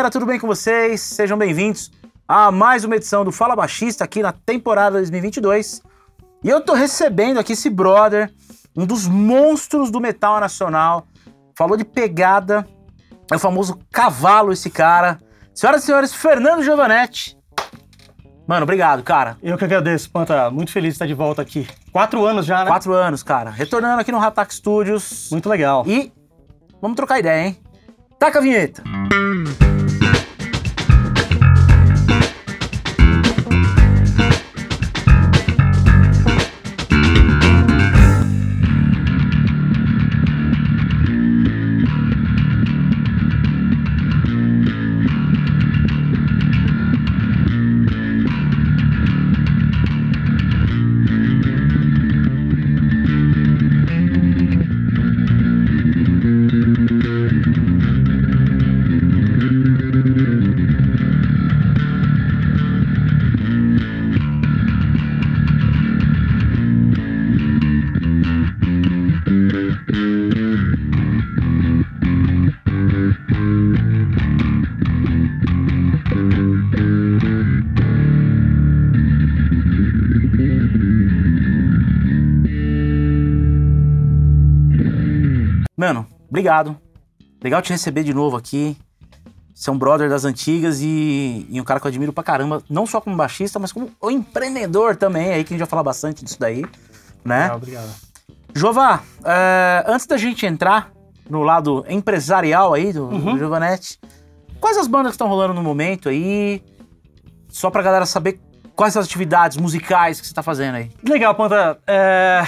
galera, tudo bem com vocês? Sejam bem-vindos a mais uma edição do Fala Baixista aqui na temporada 2022. E eu tô recebendo aqui esse brother, um dos monstros do metal nacional. Falou de pegada, é o famoso cavalo esse cara. Senhoras e senhores, Fernando Giovanetti. Mano, obrigado, cara. Eu que agradeço, Panta. Muito feliz de estar de volta aqui. Quatro anos já, né? Quatro anos, cara. Retornando aqui no Ratak Studios. Muito legal. E vamos trocar ideia, hein? Taca a vinheta. Música obrigado. Legal te receber de novo aqui. Você é um brother das antigas e, e um cara que eu admiro pra caramba, não só como baixista, mas como empreendedor também, aí que a gente vai falar bastante disso daí, né? Legal, ah, obrigado. Jová, é, antes da gente entrar no lado empresarial aí do, uhum. do Giovanetti, quais as bandas que estão rolando no momento aí? Só pra galera saber quais as atividades musicais que você tá fazendo aí. Legal, Panta. É,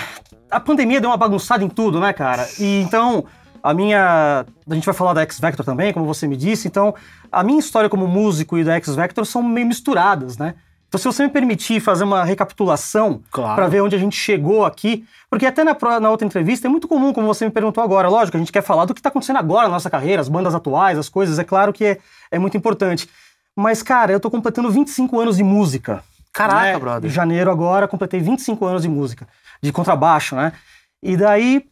a pandemia deu uma bagunçada em tudo, né, cara? E então a minha. A gente vai falar da X Vector também, como você me disse, então a minha história como músico e da X Vector são meio misturadas, né? Então, se você me permitir fazer uma recapitulação claro. para ver onde a gente chegou aqui, porque até na, na, outra entrevista é muito comum, como você me perguntou agora, lógico, a gente quer falar do que está acontecendo agora na nossa carreira, as bandas atuais, as coisas, é claro que é, é muito importante. Mas, cara, eu tô completando 25 anos de música. Caraca, né? brother. Em janeiro agora, completei 25 anos de música, de contrabaixo, né? E daí,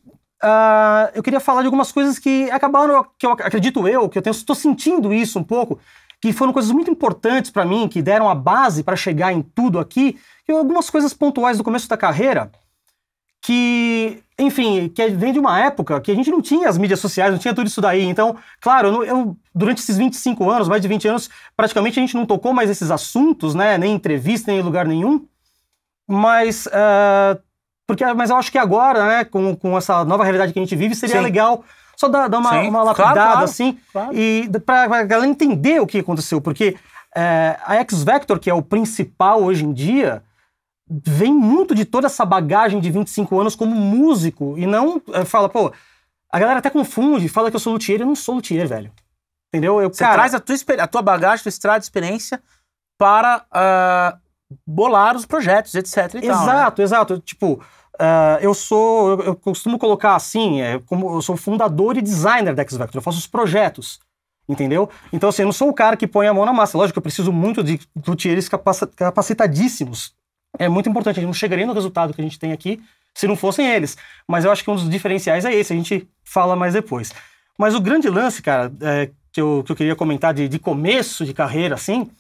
uh, eu queria falar de algumas coisas que acabaram, que eu acredito eu, que eu estou sentindo isso um pouco, que foram coisas muito importantes para mim, que deram a base para chegar em tudo aqui, e algumas coisas pontuais do começo da carreira, que, enfim, que vem de uma época que a gente não tinha as mídias sociais, não tinha tudo isso daí. Então, claro, eu, durante esses 25 anos, mais de 20 anos, praticamente a gente não tocou mais esses assuntos, né? Nem entrevista, nem em lugar nenhum. Mas uh, porque, mas eu acho que agora, né, com, com essa nova realidade que a gente vive, seria Sim. legal só dar, dar uma, uma lapidada, claro, claro, assim, claro. e para a galera entender o que aconteceu. Porque é, a X-Vector, que é o principal hoje em dia, vem muito de toda essa bagagem de 25 anos como músico e não é, fala, pô, a galera até confunde, fala que eu sou luthier, eu não sou luthier, velho. Entendeu? Eu, Você cara, traz a tua, a tua bagagem, a tua estrada de experiência para uh, bolar os projetos, etc. E exato, tal, né? exato. Tipo, Uh, eu sou, eu, costumo colocar assim, é, como eu sou fundador e designer da X-Vector, eu faço os projetos, entendeu? Então, assim, eu não sou o cara que põe a mão na massa. Lógico que eu preciso muito de luthiers capacitadíssimos. É muito importante, a gente não chegaria no resultado que a gente tem aqui se não fossem eles. Mas eu acho que um dos diferenciais é esse, a gente fala mais depois. Mas o grande lance, cara, é, que, eu, que eu queria comentar de, de começo de carreira, assim,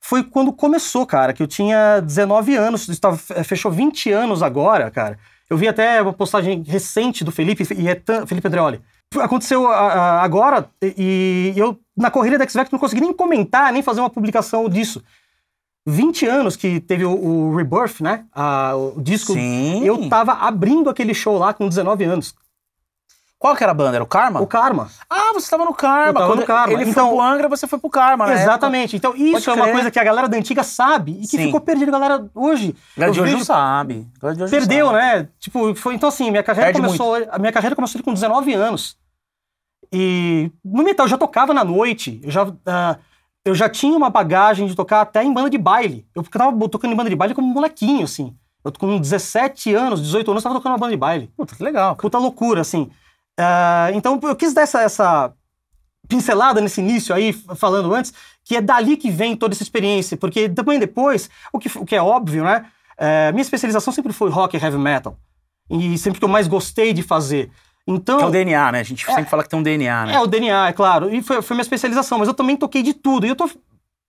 foi quando começou, cara, que eu tinha 19 anos, estava, é, fechou 20 anos agora, cara. Eu vi até uma postagem recente do Felipe, e é Felipe Andreoli. Aconteceu a, a, agora e, e eu, na corrida da X-Vector, não consegui nem comentar, nem fazer uma publicação disso. 20 anos que teve o, o Rebirth, né? A, o disco. Sim. Eu tava abrindo aquele show lá com 19 anos. Qual que era a banda? Era o Karma? O Karma. Ah, você estava no Karma. Eu tava Quando no Karma. Ele então, foi pro Angra, você foi pro Karma, né? Exatamente. Então isso é uma coisa que a galera da antiga sabe e que Sim. ficou perdida. A galera hoje... A galera de hoje vejo... não sabe. Hoje Perdeu, sabe. né? Tipo, foi... Então assim, minha carreira Perde começou... Muito. A minha carreira começou com 19 anos. E no metal eu já tocava na noite. Eu já... Uh, eu já tinha uma bagagem de tocar até em banda de baile. Eu tava tocando em banda de baile como um molequinho, assim. Eu com 17 anos, 18 anos, tava tocando uma banda de baile. Puta, que legal. Cara. Puta loucura, assim. Uh, então eu quis dar essa, essa pincelada nesse início aí, falando antes, que é dali que vem toda essa experiência, porque também depois, o que, o que é óbvio, né? Eh, minha especialização sempre foi rock e heavy metal. E sempre que eu mais gostei de fazer. Então, é o DNA, né? A gente é, sempre fala que tem um DNA, né? É o DNA, é claro. E foi, foi minha especialização, mas eu também toquei de tudo. E eu, tô,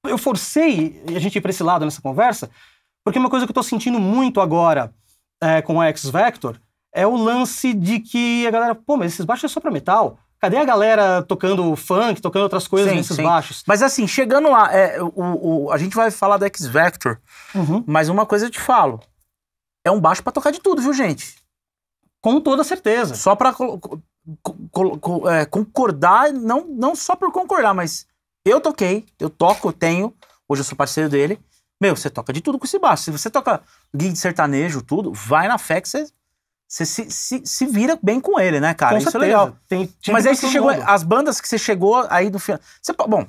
eu forcei a gente ir para esse lado nessa conversa, porque é uma coisa que eu estou sentindo muito agora é, com o X-Vector é o lance de que a galera, pô, mas esses baixos é só pra metal. Cadê a galera tocando funk, tocando outras coisas sim, nesses sim. baixos? Mas assim, chegando lá, é, o, o, a gente vai falar do X Vector, uhum. mas uma coisa eu te falo: é um baixo para tocar de tudo, viu, gente? Com toda certeza. Só pra é, concordar, não, não só por concordar, mas eu toquei, eu toco, eu tenho, hoje eu sou parceiro dele. Meu, você toca de tudo com esse baixo. Se você toca gig de sertanejo, tudo, vai na fé que você você se, se, se vira bem com ele, né, cara? Com Isso é certeza. é legal. Tem, Mas aí você chegou. Mundo. As bandas que você chegou aí do final. Você, bom,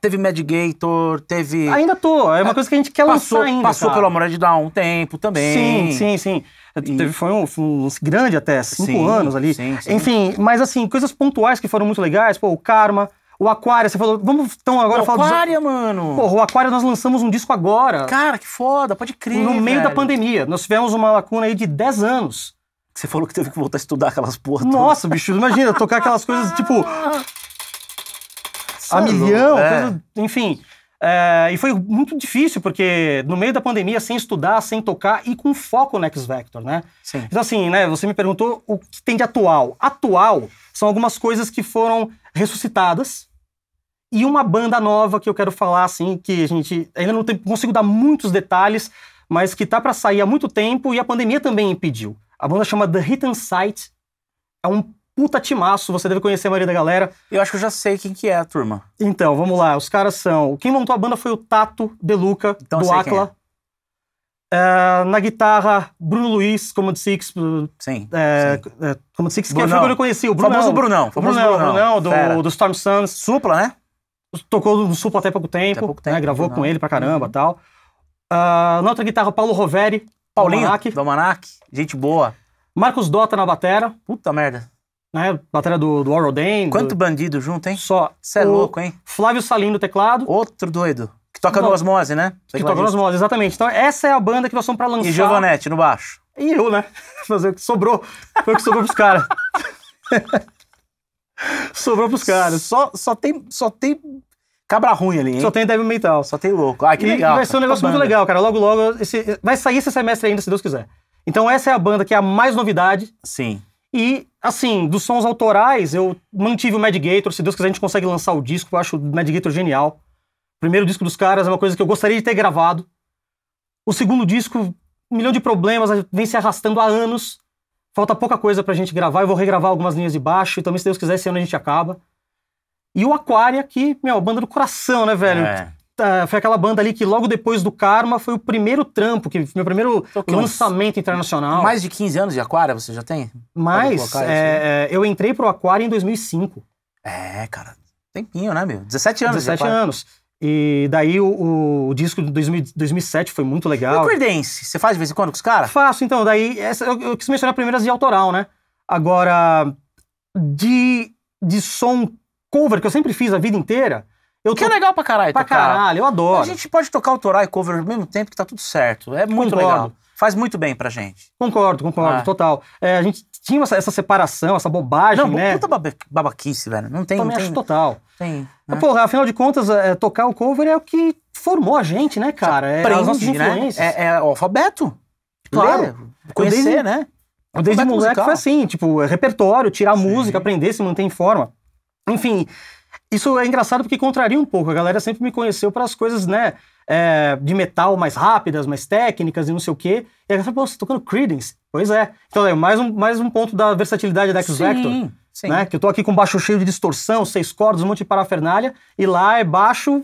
teve Mad Gator, teve. Ainda tô. É uma é, coisa que a gente quer passou, lançar ainda. Passou cara. pelo Amor de Dar um tempo também. Sim, sim, sim. Teve, foi um, um, grande até, cinco sim, anos ali. Sim, sim. Enfim, mas assim, coisas pontuais que foram muito legais, pô, o Karma. O Aquário, você falou, vamos então agora o falar Aquária, Aquário, mano! Porra, o Aquário nós lançamos um disco agora. Cara, que foda, pode crer. No meio velho. da pandemia. Nós tivemos uma lacuna aí de 10 anos você falou que teve que voltar a estudar aquelas porras. Nossa, bicho, imagina, tocar aquelas coisas tipo. É a milhão, é. coisa, enfim. É, e foi muito difícil, porque no meio da pandemia, sem estudar, sem tocar e com foco no X-Vector, né? Sim. Então, assim, né, você me perguntou o que tem de atual. Atual são algumas coisas que foram ressuscitadas e uma banda nova que eu quero falar, assim, que a gente ainda não tem, consigo dar muitos detalhes, mas que tá para sair há muito tempo e a pandemia também impediu. A banda chama The Hidden Sight. É um puta timaço, você deve conhecer a maioria da galera. Eu acho que eu já sei quem que é a turma. Então, vamos lá. Os caras são... Quem montou a banda foi o Tato Deluca, então, do Acla. É. É, na guitarra, Bruno Luiz, Command Six. Eh, sim. É, sim. É, Command Six, Brunão. que é a eu conheci. O Brunão. Famoso Brunão. Famoso Brunão, Brunão, Brunão do, do Storm Suns. Supla, né? Tocou no Supla até pouco tempo. Até pouco né? tempo né? Gravou com ele pra caramba e uhum. tal. Uh, na outra guitarra, Paulo Roveri, Paulinho, do Almanac. Gente boa. Marcos Dota na batera. Puta merda. Né? Batera do, do Oral Dane. Quanto do... bandido junto, hein? Só. Você é louco, hein? Flávio Salim no teclado. Outro doido. Que toca no Osmose, né? que toca no Osmose, exatamente. Então essa é a banda que nós somos pra lançar. E Giovanetti no baixo. E eu, né? Fazer o que sobrou. Foi o que sobrou pros caras. sobrou pros caras. Só, só, tem, só tem Cabra ruim ali, hein? Só tem Devil mental. Só tem louco. Ah, que e, legal. vai ser um tá negócio muito legal, cara. Logo, logo. Esse, vai sair esse semestre ainda, se Deus quiser. Então, essa é a banda que é a mais novidade. Sim. E, assim, dos sons autorais, eu mantive o Mad Gator. Se Deus quiser, a gente consegue lançar o disco. Eu acho o Mad Gator genial. O primeiro disco dos caras é uma coisa que eu gostaria de ter gravado. O segundo disco, um milhão de problemas, vem se arrastando há anos. Falta pouca coisa pra gente gravar. Eu vou regravar algumas linhas de baixo. E então, também, se Deus quiser, esse ano a gente acaba. E o Aquaria, que, meu, banda do coração, né, velho? É. Uh, foi aquela banda ali que logo depois do Karma foi o primeiro trampo, que meu primeiro lançamento internacional. Mais de 15 anos de Aquaria você já tem? Mais, é, né? é, eu entrei pro Aquaria em 2005. É, cara, tempinho, né, meu? 17 anos 17 anos. E daí o, o, disco de 2007 foi muito legal. E o Creedence, você faz de vez em quando com os caras? Faço, então, daí essa, eu, eu quis mencionar primeiras de autoral, né? Agora, de, de som cover que eu sempre fiz a vida inteira. Eu que é tô... é legal pra caralho pra tocar. caralho, eu adoro. A gente pode tocar autoral e cover ao mesmo tempo que tá tudo certo. É muito concordo. legal. Faz muito bem pra gente. Concordo, concordo, ah. total. É, a gente tinha essa, essa, separação, essa bobagem, não, né? Puta babaquice, velho. Não tem... não tem... acho total. Tem. Né? Porra, afinal de contas, é, tocar o cover é o que formou a gente, né, cara? É, aprende, as Né? É, é alfabeto. Claro. Ler, conhecer, né? desde, né? Desde moleque musical. foi assim, tipo, repertório, tirar Sim. música, aprender, se manter em forma. Enfim, isso é engraçado porque contraria um pouco. A galera sempre me conheceu para as coisas, né? É, de metal mais rápidas, mais técnicas e não sei o quê. E a galera fala, pô, você tá tocando Creedence? Pois é. Então, é mais um, mais um ponto da versatilidade da X-Vector. Sim, sim. Né? Que eu tô aqui com baixo cheio de distorção, seis cordas, um monte de parafernália. E lá é baixo,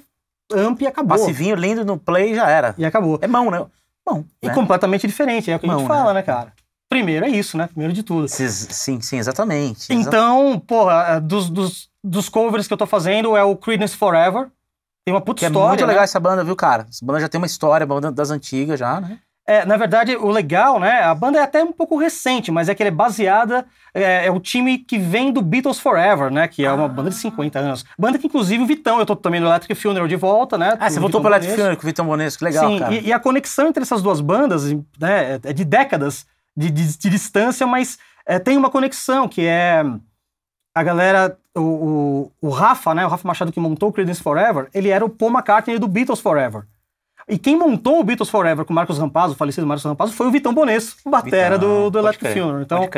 amp e acabou. Passivinho lindo no play já era. E acabou. É mão, né? Mão. E né? completamente diferente. É o que a gente fala, né, né cara? Primeiro é isso, né? Primeiro de tudo. Sim, sim, exatamente. Então, porra, dos, dos, dos covers que eu tô fazendo é o Creedence Forever. Tem uma puta que é história. É muito né? legal essa banda, viu, cara? Essa banda já tem uma história, é banda das antigas já, né? É, na verdade, o legal, né? A banda é até um pouco recente, mas é que ela é baseada. É, é o time que vem do Beatles Forever, né? Que é uma ah. banda de 50 anos. Banda que, inclusive, o Vitão, eu tô também no Electric Funeral de volta, né? Ah, você voltou pro Electric Funeral com o Vitão Bonesco, legal. Sim, cara. E, e a conexão entre essas duas bandas, né? É, é de décadas de, de, de distância, mas é, tem uma conexão, que é a galera, o, o, o, Rafa, né, o Rafa Machado que montou o Credence Forever, ele era o Paul McCartney do Beatles Forever. E quem montou o Beatles Forever com o Marcos Rampazzo, o falecido Marcos Rampazzo, foi o Vitão Bonesso, o batera Vitão, do, do Electric Funeral. Então,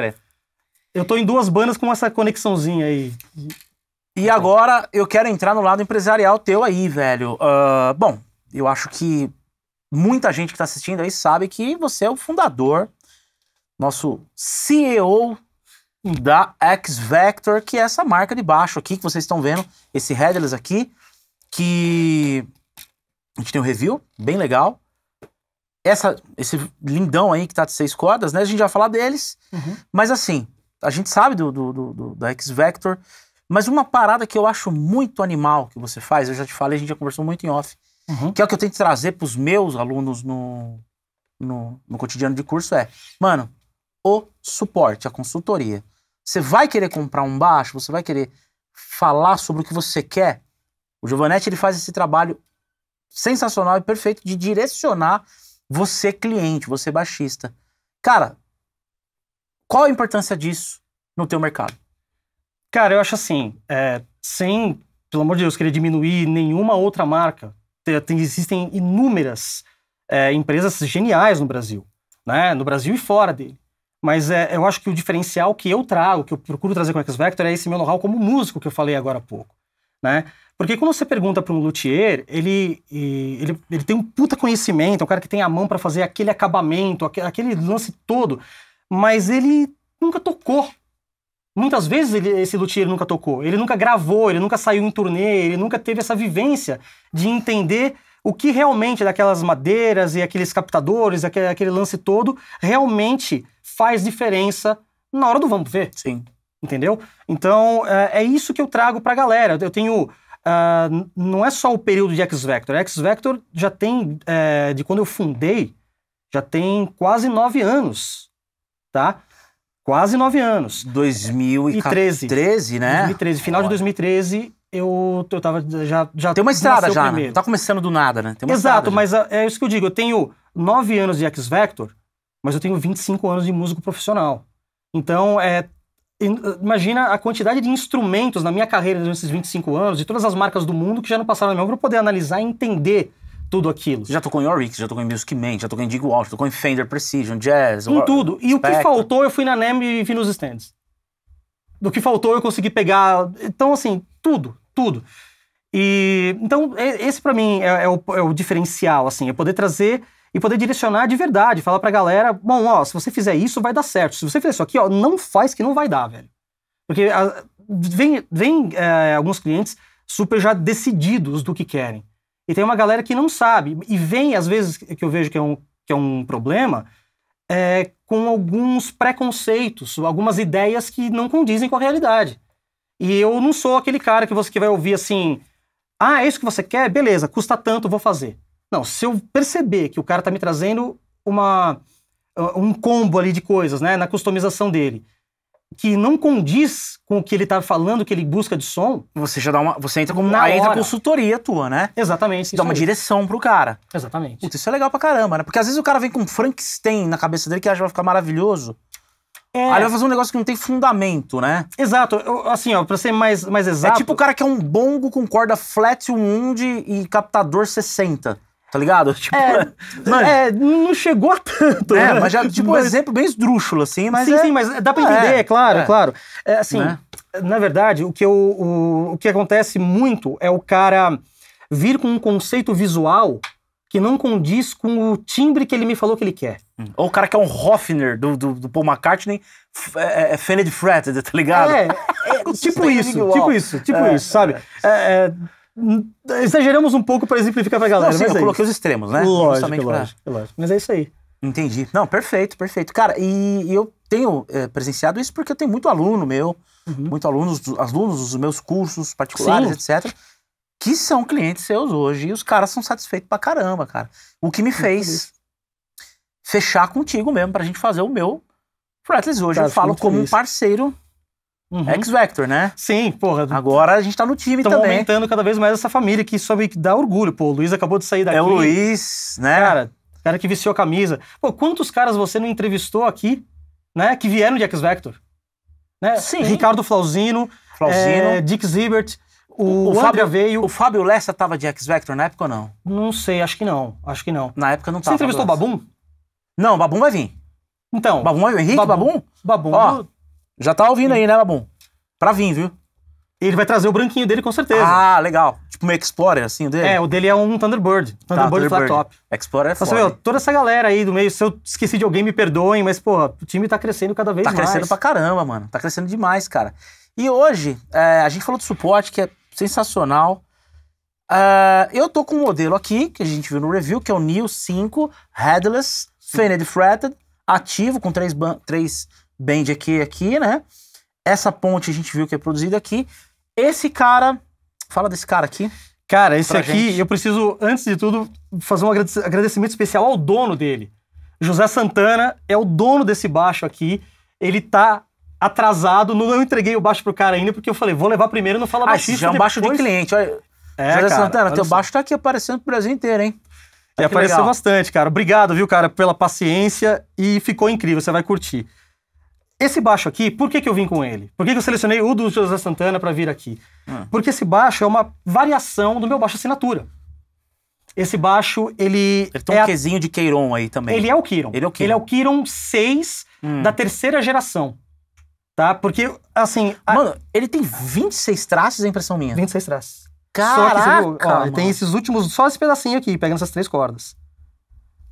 eu tô em duas bandas com essa conexãozinha aí. E agora eu quero entrar no lado empresarial teu aí, velho. Uh, bom, eu acho que muita gente que tá assistindo aí sabe que você é o fundador nosso CEO da X Vector, que é essa marca de baixo aqui que vocês estão vendo, esse headless aqui, que a gente tem um review bem legal. Essa, esse lindão aí que tá de seis cordas, né? A gente já vai falar deles. Uhum. Mas assim, a gente sabe do, do, do, do da X Vector. Mas uma parada que eu acho muito animal que você faz, eu já te falei, a gente já conversou muito em off, uhum. que é o que eu tento trazer para os meus alunos no, no, no cotidiano de curso, é, mano, o suporte, a consultoria. Você vai querer comprar um baixo, você vai querer falar sobre o que você quer. O Giovanetti ele faz esse trabalho sensacional e perfeito de direcionar você cliente, você baixista. Cara, qual a importância disso no teu mercado? Cara, eu acho assim, é, sem, pelo amor de Deus, querer diminuir nenhuma outra marca, tem, existem inúmeras é, empresas geniais no Brasil, né? no Brasil e fora dele. Mas é, eu acho que o diferencial que eu trago, que eu procuro trazer com o X-Vector, é esse meu know-how como músico que eu falei agora há pouco. Né? Porque quando você pergunta para um luthier, ele, ele, ele tem um puta conhecimento, é um cara que tem a mão para fazer aquele acabamento, aquele lance todo, mas ele nunca tocou. Muitas vezes ele, esse luthier nunca tocou, ele nunca gravou, ele nunca saiu em turnê, ele nunca teve essa vivência de entender o que realmente daquelas madeiras e aqueles captadores, aquele, aquele lance todo, realmente faz diferença na hora do vamos ver. Sim. Entendeu? Então, é, é isso que eu trago pra galera. Eu tenho. Uh, não é só o período de X-Vector. X-Vector já tem, é, de quando eu fundei, já tem quase nove anos, tá? Quase nove anos. 2013. 13, né? 2013. Final Olha. de 2013, eu, eu tava já, já... Tem uma estrada já, Né? Tá começando do nada, né? Exato, mas é, é isso que eu digo. Eu tenho nove anos de X-Vector mas eu tenho 25 anos de músico profissional. Então, é, imagina a quantidade de instrumentos na minha carreira nesses 25 anos, de todas as marcas do mundo que já não passaram na minha mão para poder analisar e entender tudo aquilo. já tocou em Oryx, já tocou em Music Man, já tocou em Dig Wall, já tocou em Fender Precision, Jazz... Em tudo. E Spectre. o que faltou, eu fui na NEM e vi nos stands. Do que faltou, eu consegui pegar... Então, assim, tudo, tudo. E... Então, esse para mim é, é, o, é o diferencial, assim, é poder trazer e poder direcionar de verdade, falar pra galera, bom, ó, se você fizer isso, vai dar certo. Se você fizer isso aqui, ó, não faz que não vai dar, velho. Porque a, ah, vem, vem é, alguns clientes super já decididos do que querem. E tem uma galera que não sabe. E vem, às vezes, que eu vejo que é um, que é um problema, é, com alguns preconceitos, algumas ideias que não condizem com a realidade. E eu não sou aquele cara que você que vai ouvir assim, ah, é isso que você quer? Beleza, custa tanto, vou fazer. Não, se eu perceber que o cara tá me trazendo uma, ah, um combo ali de coisas, né, na customização dele, que não condiz com o que ele tá falando, que ele busca de som. Você já dá uma. Você entra como. Na aí entra consultoria tua, né? Exatamente. dá uma aí. direção pro cara. Exatamente. Puta, isso é legal pra caramba, né? Porque às vezes o cara vem com um Frankenstein na cabeça dele que acha que vai ficar maravilhoso. É. Aí vai fazer um negócio que não tem fundamento, né? Exato. Eu, assim, ó, pra ser mais, mais exato. É tipo o cara que é um bongo com corda flat 1 e captador 60. Tá ligado? Tipo, é, mas... é, não chegou a tanto. É, né? mas já, tipo, mas... Tipo, um exemplo bem esdrúxulo, assim, mas. Sim, é... sim, mas dá pra é, entender, é, claro, é. claro. É, assim, né? na verdade, o que, eu, o, o que acontece muito é o cara vir com um conceito visual que não condiz com o timbre que ele me falou que ele quer. Hum. Ou o cara que é um Hoffner do, do, do Paul McCartney, é, é, é Fened Fretted, tá ligado? É, é tipo, tipo, isso, tipo isso, tipo isso, tipo isso, sabe? é, Exageramos um pouco para exemplificar pra galera. Não, sim, mas eu é coloquei isso. os extremos, né? Lógico, pra... lógico, Mas é isso aí. Entendi. Não, perfeito, perfeito. Cara, e, e eu tenho é, presenciado isso porque eu tenho muito aluno meu, uhum. muito alunos, alunos dos meus cursos particulares, sim. etc., que são clientes seus hoje e os caras são satisfeitos pra caramba, cara. O que me fez fechar contigo mesmo pra gente fazer o meu Fretless hoje. eu falo como feliz. um parceiro Uhum. X-Vector, né? Sim, porra. Agora a gente tá no time Tamo também. aumentando cada vez mais essa família, que só me dá orgulho. Pô, o Luiz acabou de sair daqui. É o Luiz, né? Cara, cara que viciou a camisa. Pô, quantos caras você não entrevistou aqui, né, que vieram de X-Vector? Né? Sim. Ricardo Flauzino, Flauzino. É, Dick Zibert, o, o, Fábio veio. O Fábio Lessa tava de X-Vector na época ou não? Não sei, acho que não. Acho que não. Na época não tava. Você entrevistou o Babum? Não, o Babum vai vir. Então. Babum vai vir? Henrique Babum? Babum. Ó, já tá ouvindo aí, né, Labum? Pra vir, viu? Ele vai trazer o branquinho dele com certeza. Ah, legal. Tipo meio Explorer, assim, o dele? É, o dele é um Thunderbird. Thunderbird, tá, Thunderbird. flat top. Explorer é então, foda. Nossa, meu, toda essa galera aí do meio, se eu esqueci de alguém, me perdoem, mas, porra, o time tá crescendo cada vez tá mais. Tá crescendo pra caramba, mano. Tá crescendo demais, cara. E hoje, é, a gente falou do suporte, que é sensacional. Uh, eu tô com um modelo aqui, que a gente viu no review, que é o Neo 5 Headless Fened Fretted, ativo, com três, três Bend aqui, aqui, né? Essa ponte a gente viu que é produzida aqui. Esse cara, fala desse cara aqui. Cara, esse aqui, gente. eu preciso, antes de tudo, fazer um agradecimento especial ao dono dele. José Santana é o dono desse baixo aqui. Ele tá atrasado, não, entreguei o baixo pro cara ainda, porque eu falei, vou levar primeiro e não fala ah, baixista. Já é um depois... baixo de cliente, olha. É, José cara, Santana, teu só. baixo tá aqui aparecendo pro Brasil inteiro, hein? e apareceu legal. bastante, cara. Obrigado, viu, cara, pela paciência e ficou incrível, você vai curtir. Esse baixo aqui, por que, que eu vim com ele? Por que, que eu selecionei o do José Santana para vir aqui? Hum. Porque esse baixo é uma variação do meu baixo assinatura. Esse baixo, ele. Ele tem é um quesinho a... de Queiron aí também. Ele é o Queiron. Ele é o Queiron, ele é o 6 hum. da terceira geração. Tá? Porque, assim. A... Mano, ele tem 26 traços, é impressão minha. 26 traços. Caraca! Só que você viu, tem esses últimos, só esse pedacinho aqui, pegando essas três cordas.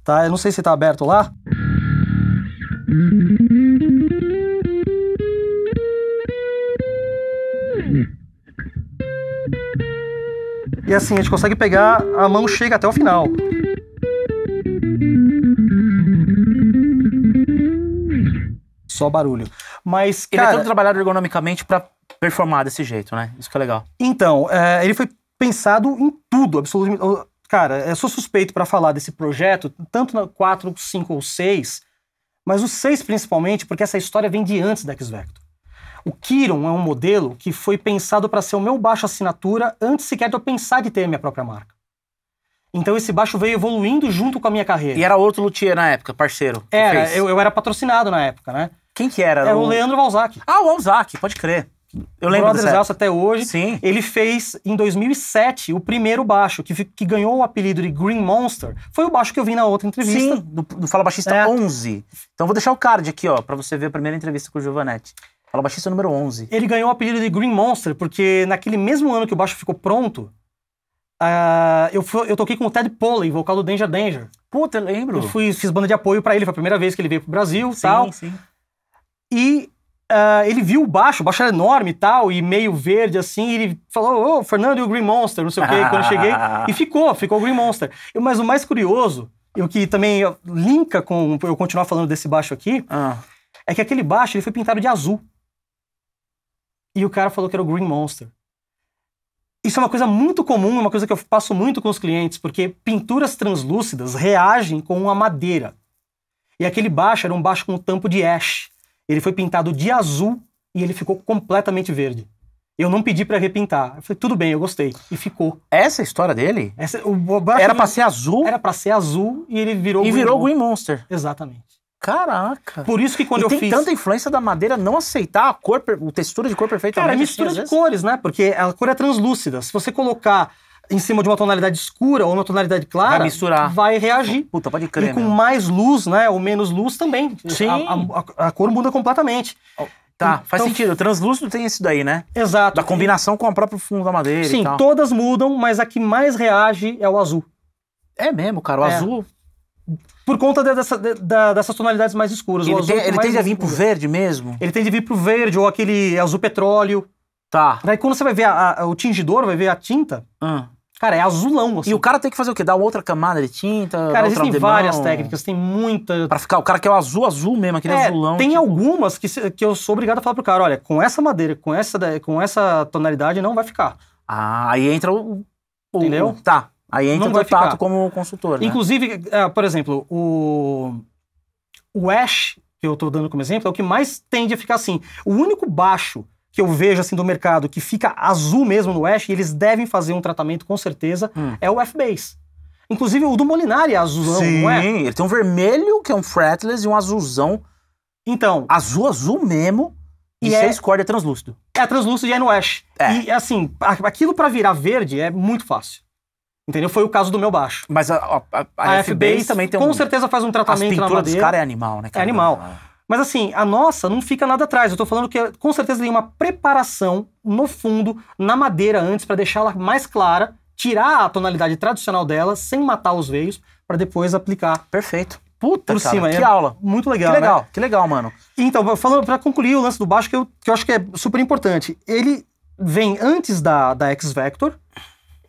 Tá? Eu não sei se tá aberto lá. E assim, a gente consegue pegar, a mão chega até o final. Só barulho. Mas, cara, Ele é todo trabalhado ergonomicamente para performar desse jeito, né? Isso que é legal. Então, é, ele foi pensado em tudo, absolutamente. Cara, eu sou suspeito para falar desse projeto, tanto na 4, 5 ou 6, mas o 6 principalmente, porque essa história vem de antes da X-Vector. O Kiron é um modelo que foi pensado para ser o meu baixo assinatura antes sequer de eu pensar de ter a minha própria marca. Então esse baixo veio evoluindo junto com a minha carreira. E era outro luthier na época, parceiro? Era, eu, eu, era patrocinado na época, né? Quem que era? Era o, o Leandro Valzac. Ah, o Valzac, pode crer. Eu o lembro Brothers Alça até hoje. Sim. Ele fez, em 2007, o primeiro baixo, que, que ganhou o apelido de Green Monster. Foi o baixo que eu vi na outra entrevista. Sim, do, do Fala Baixista é. 11. Então vou deixar o card aqui, ó, pra você ver a primeira entrevista com o Giovanetti. Fala baixista número 11. Ele ganhou o apelido de Green Monster, porque naquele mesmo ano que o baixo ficou pronto, uh, eu, fui, eu toquei com o Ted Poley, vocal do Danger Danger. Puta, eu lembro. Eu fui, fiz banda de apoio para ele, foi a primeira vez que ele veio pro Brasil e tal. Sim, sim. E uh, ele viu o baixo, o baixo era enorme e tal, e meio verde assim, e ele falou, ô, oh, Fernando e o Green Monster, não sei o quê, quando eu cheguei. E ficou, ficou o Green Monster. Eu, mas o mais curioso, e o que também linka com eu continuar falando desse baixo aqui, ah. é que aquele baixo ele foi pintado de azul. E o cara falou que era o Green Monster. Isso é uma coisa muito comum, é uma coisa que eu passo muito com os clientes, porque pinturas translúcidas reagem com uma madeira. E aquele baixo era um baixo com um tampo de ash. Ele foi pintado de azul e ele ficou completamente verde. Eu não pedi para repintar. Eu falei, tudo bem, eu gostei. E ficou. Essa é a história dele? Essa, o, o era para ser azul? Era para ser azul e ele virou E Green virou Green Monster. Exatamente. Caraca. Por isso que quando e eu tem fiz. Tem tanta influência da madeira não aceitar a cor, o textura de cor perfeitamente. Cara, mistura assim, de cores, né? Porque a cor é translúcida. Se você colocar em cima de uma tonalidade escura ou uma tonalidade clara, vai misturar, vai reagir. Puta, pode crer. E né, com mais luz, né, ou menos luz também. Sim. A, a, a cor muda completamente. Tá, então, faz sentido. O translúcido tem isso daí, né? Exato. Da combinação com o próprio fundo da madeira. Sim, todas mudam, mas a que mais reage é o azul. É mesmo, cara. O é. azul por conta dessa, dessas tonalidades mais escuras. Ele, tem, ele tende a vir pro verde mesmo? Ele tende a vir pro verde, ou aquele azul petróleo. Tá. Daí quando você vai ver a, a, o tingidor, vai ver a tinta, hum. cara, é azulão. Assim. E o cara tem que fazer o quê? Dar outra camada de tinta? Cara, existem várias técnicas, tem muita. Pra ficar, o cara quer é o azul azul mesmo, aquele é, azulão. Tem tipo... algumas que, que eu sou obrigado a falar pro cara: olha, com essa madeira, com essa, com essa tonalidade, não vai ficar. Ah, aí entra o. o Entendeu? Tá. Aí entra não o Tato ficar. como consultor. Né? Inclusive, uh, por exemplo, o, o Ash, que eu estou dando como exemplo, é o que mais tende a ficar assim. O único baixo que eu vejo assim do mercado que fica azul mesmo no Ash, e eles devem fazer um tratamento com certeza, hum. é o F-Base. Inclusive o do Molinari é azulzão, Sim, não é? Sim, ele tem um vermelho, que é um fretless, e um azulzão. Então. Azul, azul mesmo. E, é... seis cordas é translúcido. É translúcido e é no Ash. É. E assim, aquilo para virar verde é muito fácil. Entendeu? Foi o caso do meu baixo. Mas a, a, a, a FBase também tem um... Com certeza faz um tratamento na madeira. Os cara é animal, né? Cara? É animal. É. Mas assim, a nossa não fica nada atrás. Eu tô falando que com certeza tem uma preparação no fundo, na madeira antes, para deixá-la mais clara, tirar a tonalidade tradicional dela, sem matar os veios, para depois aplicar. Perfeito. Puta, tá por cara, cima. Que é aula. Muito legal, Que né? legal, né? que legal, mano. Então, falando para concluir o lance do baixo, que eu, que eu acho que é super importante. Ele vem antes da, da X-Vector,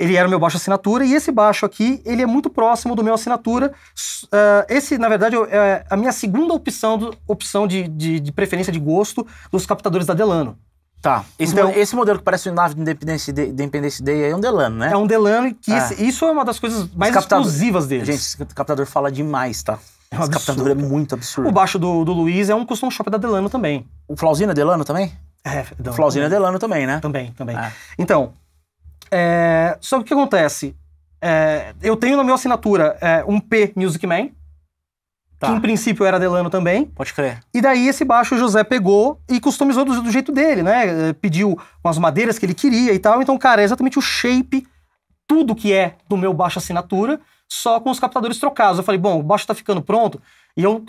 ele era o meu baixo assinatura, e esse baixo aqui, ele é muito próximo do meu assinatura. Uh, esse, na verdade, é a minha segunda opção, do, opção de, de, de, preferência de gosto dos captadores da Delano. Tá. Esse, então, modelo, esse modelo que parece o nave de Independence, Day, de Independence Day é um Delano, né? É um Delano, que é. Esse, isso é uma das coisas mais exclusivas dele. Gente, esse captador fala demais, tá? É um esse captador é muito absurdo. O baixo do, do Luiz é um custom shop da Delano também. O Flauzino é Delano também? É, Delano. Flauzino é Delano também, né? Também, também. É. Então, é, só que o que acontece? É, eu tenho na minha assinatura é, um P Music Man, tá. que em princípio era Delano também. Pode crer. E daí esse baixo o José pegou e customizou do, do, jeito dele, né? É, pediu umas madeiras que ele queria e tal. Então, cara, é exatamente o shape, tudo que é do meu baixo assinatura, só com os captadores trocados. Eu falei, bom, o baixo tá ficando pronto. E eu,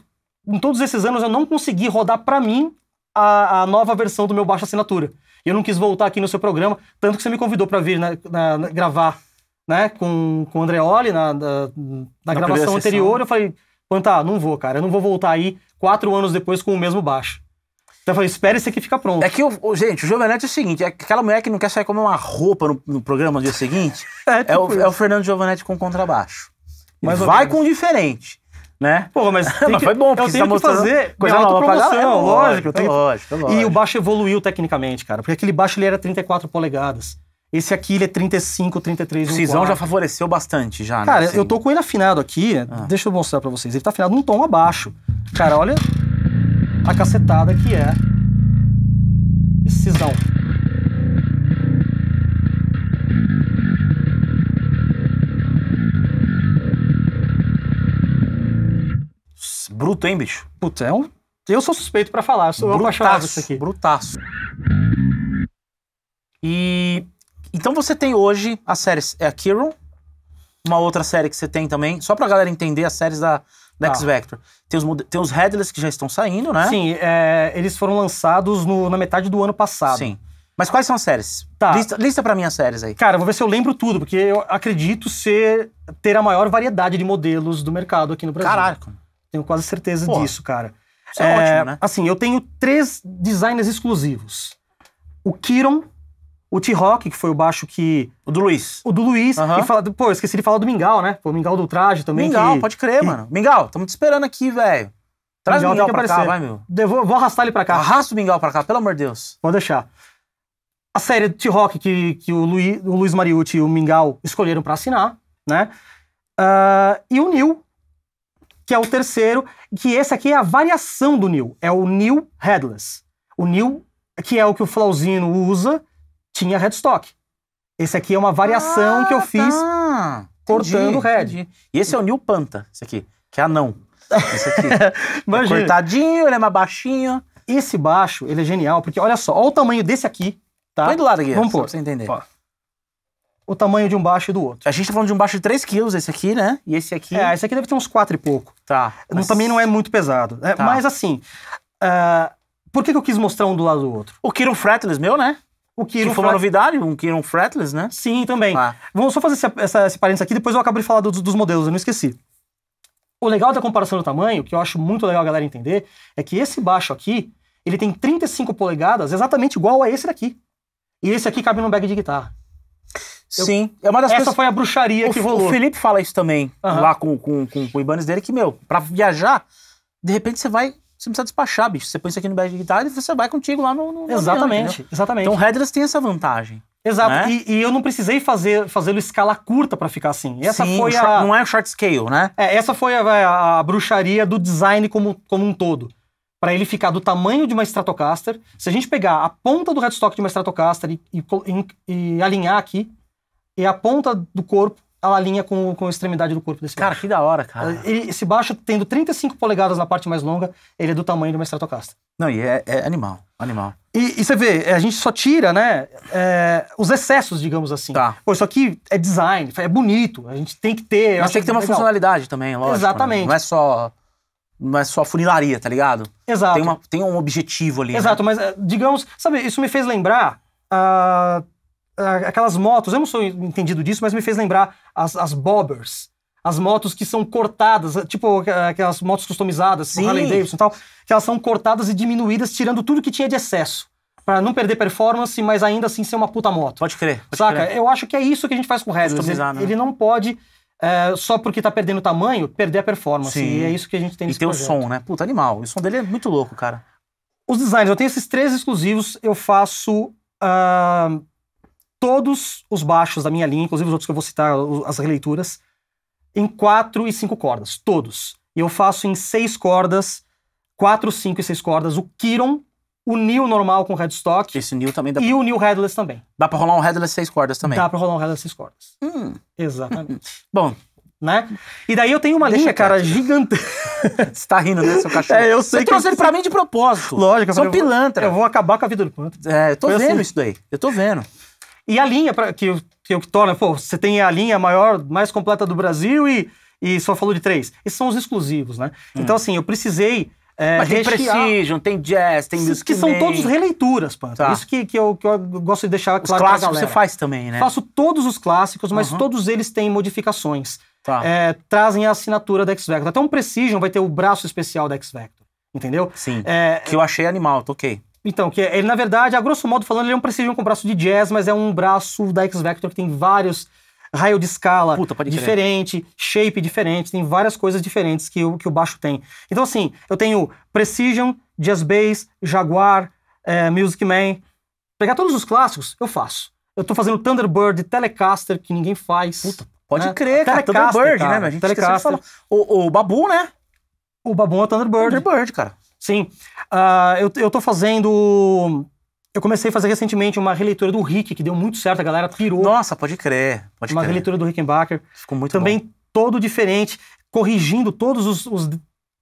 em todos esses anos, eu não consegui rodar para mim a, a nova versão do meu baixo assinatura. E eu não quis voltar aqui no seu programa, tanto que você me convidou para vir na, na, na, gravar né, com, com o Andreoli na, na, na gravação anterior. Eu falei, Pantá, não vou, cara. Eu não vou voltar aí quatro anos depois com o mesmo baixo. Então eu falei, espere esse aqui fica pronto. É que, o, gente, o Giovanetti é, é o seguinte: é aquela mulher que não quer sair comer uma roupa no, no programa no dia seguinte é, é tipo é, o, é, o, Fernando Giovanetti com contrabaixo. Mas vai com diferente né? Pô, mas, mas que, foi bom, porque eu tenho tá que fazer coisa minha nova promoção, galera, é lógico, lógico, tenho... lógico, E o baixo evoluiu tecnicamente, cara, porque aquele baixo ele era 34 polegadas. Esse aqui ele é 35, 33, O Cisão já favoreceu bastante já, né, Cara, assim. eu tô com ele afinado aqui, ah. deixa eu mostrar para vocês. Ele tá afinado num tom abaixo. Cara, olha a cacetada que é esse Cisão. bruto, hein, bicho? Puta, é um. Eu sou suspeito para falar, eu sou brutaço, apaixonado isso aqui. Brutaço. E. Então você tem hoje as séries. É a Kiron, uma outra série que você tem também, só pra galera entender as séries da, da ah. Tá. X-Vector. Tem os, tem os Headless que já estão saindo, né? Sim, é, eles foram lançados no, na metade do ano passado. Sim. Mas quais são as séries? Tá. Lista, lista para mim as séries aí. Cara, vou ver se eu lembro tudo, porque eu acredito ser ter a maior variedade de modelos do mercado aqui no Brasil. Caraca. Tenho quase certeza Pô, disso, cara. Isso é, é, ótimo, né? Assim, eu tenho três designers exclusivos. O Kiron, o T-Rock, que foi o baixo que. O do Luiz. O do Luiz. E fala, pô, eu esqueci de falar do Mingau, né? foi o Mingau do Traje também. Mingau, que... pode crer, mano. Mingau, estamos te esperando aqui, velho. Traz o Mingau, pra cá, vai, meu. Devo, vou arrastar ele pra cá. Arrasta o Mingau pra cá, pelo amor de Deus. vou deixar. A série do T-Rock que, que o, Luiz, o Luiz Mariucci e o Mingau escolheram pra assinar, né? Uh, e o Neil, que é o terceiro, que esse aqui é a variação do new, é o new headless. O new, que é o que o Flauzino usa, tinha headstock. Esse aqui é uma variação ah, que eu tá. fiz tá. cortando o head. Entendi. E esse é o new panta, esse aqui, que é anão. Esse aqui. é cortadinho, ele é mais baixinho. Esse baixo, ele é genial, porque olha só, olha o tamanho desse aqui, tá? Põe do lado aqui, Vamos só pra você entender. Ó o tamanho de um baixo e do outro. A gente tá falando de um baixo de 3 quilos, esse aqui, né? E esse aqui. É, esse aqui deve ter uns 4 e pouco. Tá. Mas... Também não é muito pesado. É, tá. Mas assim. Uh, por que, que eu quis mostrar um do lado do outro? O Kiron Fretless, meu, né? O Kiron que foi uma novidade, um Kiron Fretless, né? Sim, também. Ah. Vamos só fazer esse, essa, esse parênteses aqui, depois eu acabo de falar do, dos modelos, eu não esqueci. O legal da comparação do tamanho, que eu acho muito legal a galera entender, é que esse baixo aqui, ele tem 35 polegadas, exatamente igual a esse daqui. E esse aqui cabe num bag de guitarra. Sim. Eu, é uma das Essa coisas... foi a bruxaria o, que rolou. O Felipe fala isso também, uhum. lá com, com, com, com, o Ibanez dele, que, meu, pra viajar, de repente você vai. Você precisa despachar, bicho. Você põe isso aqui no bag de guitarra e você vai contigo lá no. no exatamente, avião, exatamente. Então o Headless tem essa vantagem. Exato. Né? E, e, eu não precisei fazer fazê-lo escala curta para ficar assim. E essa Sim, foi a... não é o short scale, né? É, essa foi a, a bruxaria do design como, como um todo. Para ele ficar do tamanho de uma Stratocaster, se a gente pegar a ponta do headstock de uma Stratocaster e, e, e alinhar aqui, e é a ponta do corpo ela alinha com, com a extremidade do corpo desse cara, baixo. Cara, que da hora, cara. É, esse baixo, tendo 35 polegadas na parte mais longa, ele é do tamanho de uma estratocasta. Não, e é, é animal, animal. E, e, você vê, a gente só tira, né, é, os excessos, digamos assim. Tá. Pô, isso aqui é design, é bonito, a gente tem que ter... Mas tem que ter uma legal. funcionalidade também, lógico. Né? Exatamente. Né? Não é só... Não é só funilaria, tá ligado? Exato. Tem, uma, tem um objetivo ali. Né? Exato, né? mas é, digamos, sabe, isso me fez lembrar uh, ah, aquelas motos, eu não sou entendido disso, mas me fez lembrar as, as bobbers. As motos que são cortadas, ah, tipo aquelas motos customizadas, tipo Sim. Harley Davidson e tal, que elas são cortadas e diminuídas, tirando tudo que tinha de excesso. Pra não perder performance, mas ainda assim ser uma puta moto. Pode crer. Pode saca? Crer. Eu acho que é isso que a gente faz com o Red. Assim. Né? Ele não pode é, só porque tá perdendo tamanho, perder a performance. Sim. E é isso que a gente tem nesse E tem projeto. o som, né? Puta, animal. O som dele é muito louco, cara. Os designs, eu tenho esses três exclusivos. Eu faço uh, todos os baixos da minha linha, inclusive os outros que eu vou citar, as releituras, em quatro e cinco cordas, todos. E eu faço em seis cordas, quatro, cinco e seis cordas, o Kiron, o New normal com headstock. Esse New também dá E pra... o New headless também. Dá pra rolar um headless seis cordas também. Dá pra rolar um headless seis cordas. Hum. Exatamente. Bom. Né? E daí eu tenho uma Deixa linha, cara, né? gigante. Você tá rindo, né, seu cachorro? É, eu sei. Você que trouxe ele pra mim de propósito. Lógico. Eu São pilantra. Vou, eu vou acabar com a vida do panto. É, eu tô Foi vendo assim. isso daí. Eu tô vendo. E a linha, pra, que, que, que torna, é, pô, você tem a linha maior, mais completa do Brasil e, e só falou de três. Esses são os exclusivos, né? Hum. Então, assim, eu precisei. É, Mas tem rechear, Precision, tem Jazz, tem Music Que são todos releituras, pô Tá. Isso que, que, eu, que eu gosto de deixar os claro Os clássicos você faz também, né? Faço todos os clássicos, mas uhum. todos eles têm modificações. Tá. É, trazem a assinatura da X-Vector. Até um Precision vai ter o braço especial da X-Vector, entendeu? Sim, é, que eu achei animal, toquei. Então, que é, ele, na verdade, a grosso modo falando, ele é um Precision com braço de jazz, mas é um braço da X-Vector que tem vários raio de escala Puta, diferente, shape diferente, tem várias coisas diferentes que o, que o baixo tem. Então, assim, eu tenho Precision, Jazz Bass, Jaguar, é, Music Man. Pegar todos os clássicos, eu faço. Eu tô fazendo Thunderbird, Telecaster, que ninguém faz. Puta, pode né? crer, cara. Telecaster, Thunderbird, né, cara. né? A gente Telecaster. O, o Babu, né? O Babu é o Thunderbird. Thunderbird, cara. Sim. Uh, eu, eu tô fazendo. Eu comecei a fazer recentemente uma releitura do Rick, que deu muito certo, a galera pirou. Nossa, pode crer. Pode uma crer. releitura do Rickenbacker. Ficou muito Também bom. todo diferente, corrigindo todos os, os,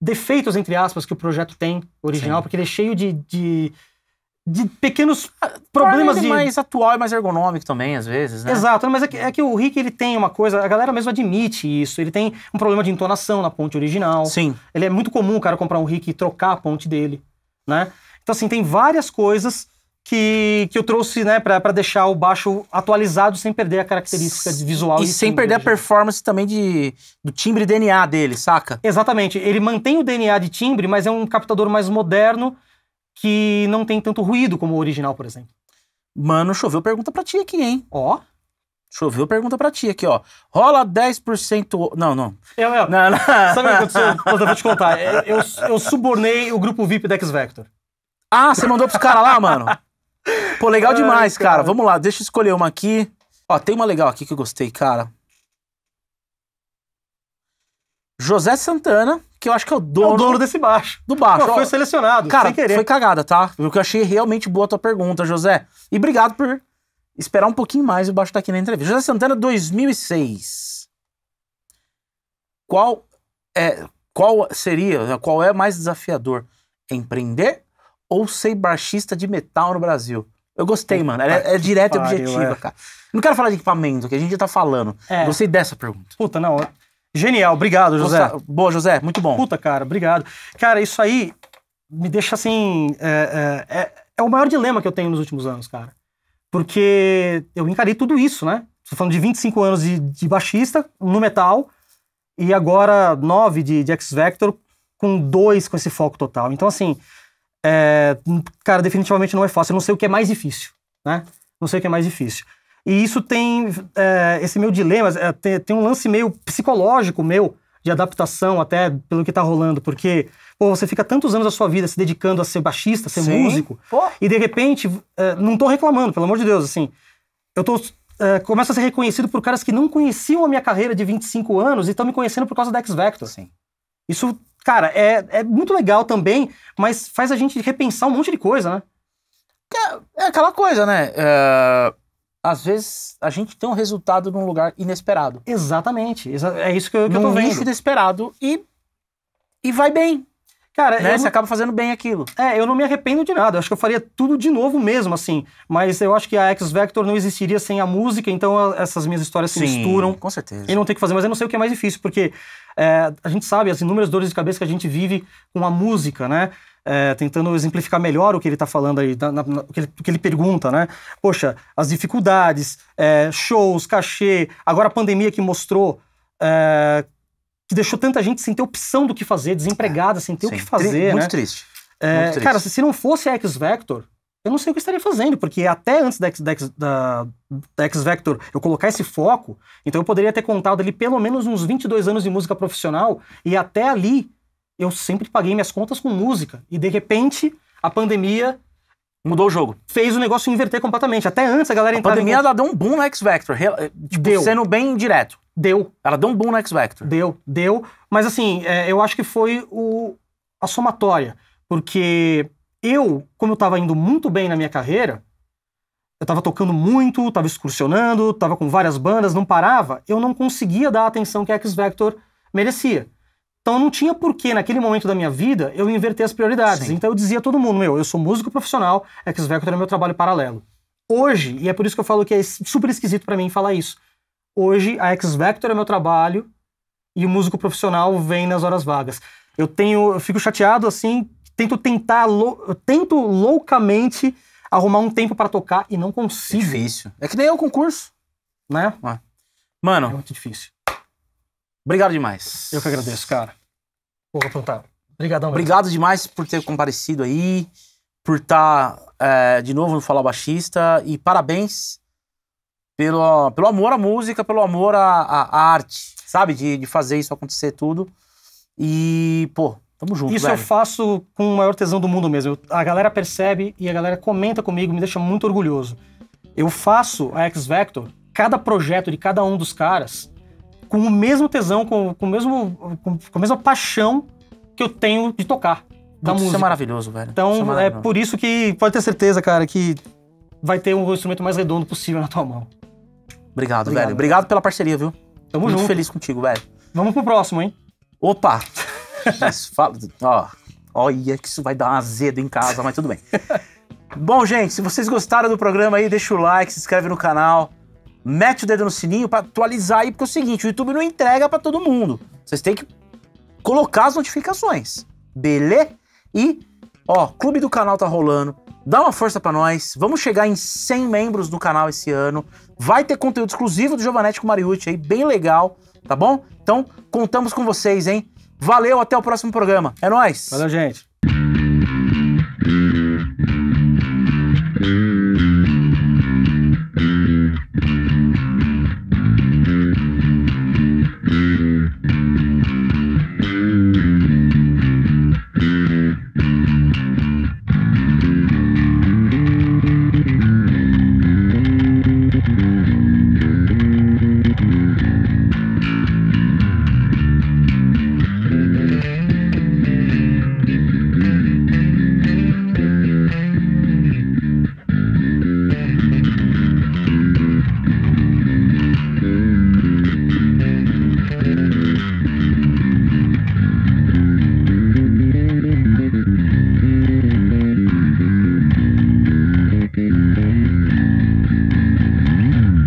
defeitos, entre aspas, que o projeto tem original, Sim. porque ele é cheio de, de de pequenos problemas ele de... mais atual e mais ergonômico também, às vezes, né? Exato, mas é que, é que, o Rick, ele tem uma coisa, a galera mesmo admite isso, ele tem um problema de entonação na ponte original. Sim. Ele é muito comum o cara comprar um Rick e trocar a ponte dele, né? Então, assim, tem várias coisas que, que eu trouxe, né, para deixar o baixo atualizado sem perder a característica visual. E sem perder a né, performance também de, do timbre DNA dele, saca? Exatamente, ele mantém o DNA de timbre, mas é um captador mais moderno, que não tem tanto ruído como o original, por exemplo. Mano, choveu pergunta pra ti aqui, hein? Ó. Choveu pergunta pra ti aqui, ó. Rola 10%. Não, não. Eu, é, eu. É. Não, não. Sabe o que aconteceu? Eu vou te contar. Eu, é, eu, eu subornei o grupo VIP da X Vector. Ah, você mandou pros caras lá, mano? Pô, legal demais, Ai, cara. cara. Vamos lá, deixa eu escolher uma aqui. Ó, tem uma legal aqui que eu gostei, cara. José Santana, que eu acho que é o dono. É o dono desse baixo. Do baixo. Pô, foi selecionado. Cara, sem querer. foi cagada, tá? Porque eu achei realmente boa a tua pergunta, José. E obrigado por esperar um pouquinho mais e o baixo tá aqui na entrevista. José Santana, 2006. Qual é. Qual seria, qual é mais desafiador? Empreender ou ser baixista de metal no Brasil? Eu gostei, mano. É, é direto e objetiva, é. cara. Não quero falar de equipamento, que a gente já tá falando. É. Gostei dessa pergunta. Puta, não. Genial, obrigado, José. Nossa, boa, José, muito bom. Puta, cara, obrigado. Cara, isso aí me deixa assim. É, é, é, é o maior dilema que eu tenho nos últimos anos, cara. Porque eu encarei tudo isso, né? Estou falando de 25 anos de, de baixista no metal e agora 9 de, de X-Vector com dois com esse foco total. Então, assim, é, cara, definitivamente não é fácil. Eu não sei o que é mais difícil, né? Não sei o que é mais difícil. E isso tem. É, esse meu dilema é, tem, tem, um lance meio psicológico meu, de adaptação até pelo que tá rolando, porque pô, você fica tantos anos da sua vida se dedicando a ser baixista, a ser Sim. músico, pô. e de repente, é, não tô reclamando, pelo amor de Deus, assim. Eu tô. É, começo a ser reconhecido por caras que não conheciam a minha carreira de 25 anos e estão me conhecendo por causa da X Vector. Sim. Isso, cara, é, é muito legal também, mas faz a gente repensar um monte de coisa, né? É, é aquela coisa, né? Uh às vezes a gente tem um resultado num lugar inesperado. Exatamente. É isso que eu, que eu tô vendo. inesperado e, e vai bem. Cara, né? você não... acaba fazendo bem aquilo. É, eu não me arrependo de nada. Eu acho que eu faria tudo de novo mesmo, assim. Mas eu acho que a X Vector não existiria sem a música, então a, essas minhas histórias Sim, se misturam. Com certeza. E não tem que fazer, mas eu não sei o que é mais difícil, porque é, a gente sabe as inúmeras dores de cabeça que a gente vive com a música, né? é, tentando exemplificar melhor o que ele está falando aí, na, na, o, que ele, o, que ele, pergunta, né? Poxa, as dificuldades, é, shows, cachê, agora a pandemia que mostrou. É, que deixou tanta gente sem ter opção do que fazer, desempregada, sem ter Sim. o que fazer. Tri né? muito, triste. É, muito triste. Cara, se, se não fosse a X Vector, eu não sei o que eu estaria fazendo, porque até antes da da, da X, Vector eu colocar esse foco, então eu poderia ter contado ali pelo menos uns 22 anos de música profissional, e até ali eu sempre paguei minhas contas com música. E de repente, a pandemia mudou o jogo. Fez o negócio inverter completamente. Até antes a galera entrava. A pandemia em... ela deu um boom no X Vector. Eh, tipo, deu. sendo bem direto. Deu. Ela deu um boom no X Vector. Deu, deu. Mas assim, é, eu acho que foi o, a somatória. Porque eu, como eu estava indo muito bem na minha carreira, eu estava tocando muito, estava excursionando, estava com várias bandas, não parava, eu não conseguia dar a atenção que a X Vector merecia. Então não tinha porquê, naquele momento da minha vida, eu inverter as prioridades. Sim. Então eu dizia a todo mundo, meu, eu sou músico profissional, é que Vector é meu trabalho paralelo. Hoje, e é por isso que eu falo que é super esquisito para mim falar isso. Hoje, a X Vector é meu trabalho e o músico profissional vem nas horas vagas. Eu tenho, eu fico chateado assim, tento tentar, eu tento loucamente arrumar um tempo para tocar e não consigo. É difícil. É que nem é o concurso, né? Mano, é muito difícil. Obrigado demais. Eu que agradeço, cara. Porra, perguntar. Obrigadão. Obrigado demais por ter comparecido aí, por estar tá, é, de novo no Fala Baixista e parabéns pelo, pelo amor à música, pelo amor à, à arte, sabe? De, de fazer isso acontecer tudo. E, pô, Tamo junto, Isso velho. eu faço com o maior tesão do mundo mesmo. a galera percebe e a galera comenta comigo, me deixa muito orgulhoso. Eu faço a X Vector, cada projeto de cada um dos caras, com o mesmo tesão, com, com, o mesmo, com, com a mesma paixão que eu tenho de tocar. Da Putz, Isso é maravilhoso, velho. Então, isso é, é, maravilhoso. é por isso que pode ter certeza, cara, que vai ter um instrumento mais redondo possível na tua mão. Obrigado, Obrigado. velho. Obrigado pela parceria, viu? Tamo Muito junto. feliz contigo, velho. Vamos pro próximo, hein? Opa! isso, fala, ó, olha que isso vai dar um azedo em casa, mas tudo bem. Bom, gente, se vocês gostaram do programa aí, deixa o like, se inscreve no canal mete o dedo no sininho para atualizar aí, porque é o seguinte, o YouTube não entrega para todo mundo. Vocês têm que colocar as notificações. Beleza? E, ó, clube do canal tá rolando. Dá uma força para nós. Vamos chegar em 100 membros do canal esse ano. Vai ter conteúdo exclusivo do Giovanetti com Mariucci aí, bem legal, tá bom? Então, contamos com vocês, hein? Valeu, até o próximo programa. É nós. Valeu, gente.